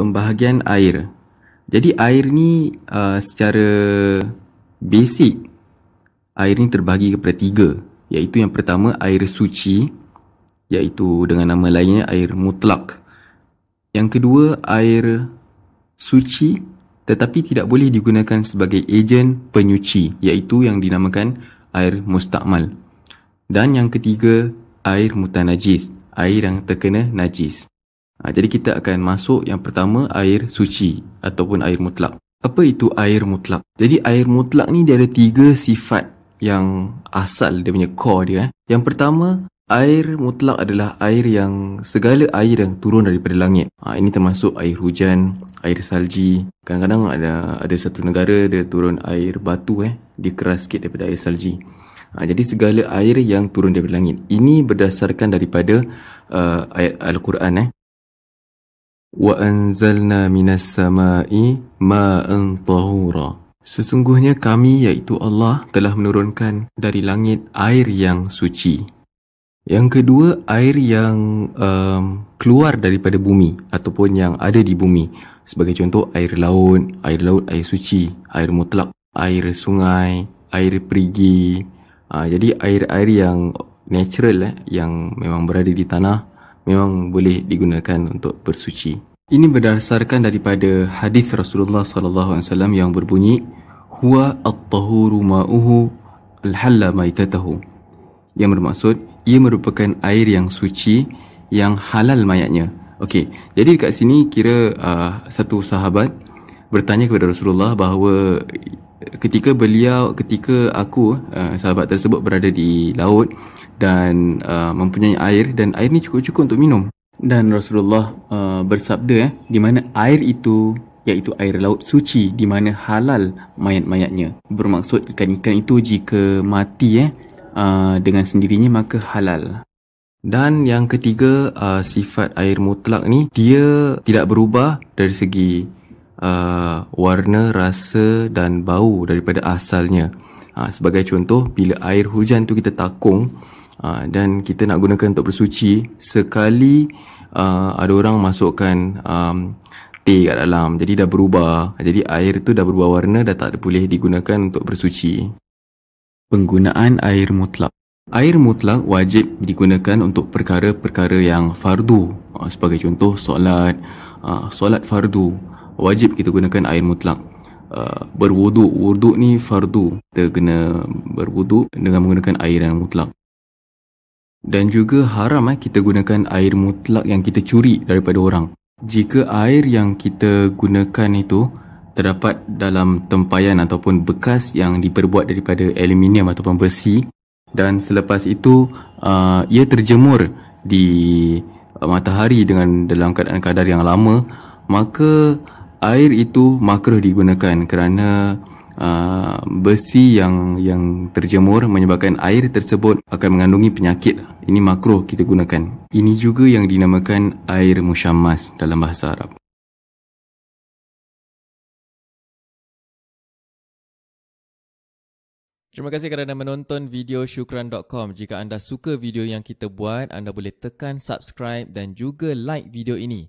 pembahagian air. Jadi air ni uh, secara basic air ni terbagi kepada tiga iaitu yang pertama air suci iaitu dengan nama lainnya air mutlak. Yang kedua air suci tetapi tidak boleh digunakan sebagai ejen penyuci iaitu yang dinamakan air mustakmal. Dan yang ketiga air mutanajis, air yang terkena najis. Ha, jadi kita akan masuk yang pertama air suci ataupun air mutlak. Apa itu air mutlak? Jadi air mutlak ni dia ada tiga sifat yang asal dia punya core dia. Eh. Yang pertama, air mutlak adalah air yang segala air yang turun daripada langit. Ha, ini termasuk air hujan, air salji. Kadang-kadang ada ada satu negara dia turun air batu eh. Dia keras sikit daripada air salji. Ha, jadi segala air yang turun daripada langit. Ini berdasarkan daripada uh, ayat Al-Quran eh. وَأَنزَلْنَا مِنَ السَّمَاءِ مَاءً طَهُورًا Sesungguhnya kami iaitu Allah telah menurunkan dari langit air yang suci. Yang kedua, air yang um, keluar daripada bumi ataupun yang ada di bumi. Sebagai contoh, air laut, air laut, air suci, air mutlak, air sungai, air perigi. Uh, jadi, air-air yang natural, eh, yang memang berada di tanah, memang boleh digunakan untuk bersuci. Ini berdasarkan daripada hadis Rasulullah sallallahu alaihi wasallam yang berbunyi huwa at-tahuru ma'uhu al-halla maitatahu. Yang bermaksud ia merupakan air yang suci yang halal mayatnya. Okey, jadi dekat sini kira uh, satu sahabat bertanya kepada Rasulullah bahawa ketika beliau ketika aku uh, sahabat tersebut berada di laut dan uh, mempunyai air dan air ni cukup-cukup untuk minum dan Rasulullah uh, bersabda eh di mana air itu iaitu air laut suci di mana halal mayat-mayatnya bermaksud ikan-ikan itu jika mati eh uh, dengan sendirinya maka halal dan yang ketiga uh, sifat air mutlak ni dia tidak berubah dari segi uh, warna, rasa dan bau daripada asalnya. Uh, sebagai contoh, bila air hujan tu kita takung uh, dan kita nak gunakan untuk bersuci, sekali uh, ada orang masukkan um, teh kat dalam, jadi dah berubah. Jadi air tu dah berubah warna, dah tak boleh digunakan untuk bersuci. Penggunaan air mutlak Air mutlak wajib digunakan untuk perkara-perkara yang fardu. Uh, sebagai contoh, solat, uh, solat fardu wajib kita gunakan air mutlak Uh, berwuduk wuduk ni fardu kita kena berwuduk dengan menggunakan air yang mutlak dan juga haram eh, kita gunakan air mutlak yang kita curi daripada orang jika air yang kita gunakan itu terdapat dalam tempayan ataupun bekas yang diperbuat daripada aluminium ataupun besi dan selepas itu uh, ia terjemur di uh, matahari dengan dalam keadaan kadar yang lama maka air itu makruh digunakan kerana Uh, besi yang yang terjemur menyebabkan air tersebut akan mengandungi penyakit. Ini makro kita gunakan. Ini juga yang dinamakan air musyamas dalam bahasa Arab. Terima kasih kerana menonton video syukran.com. Jika anda suka video yang kita buat, anda boleh tekan subscribe dan juga like video ini.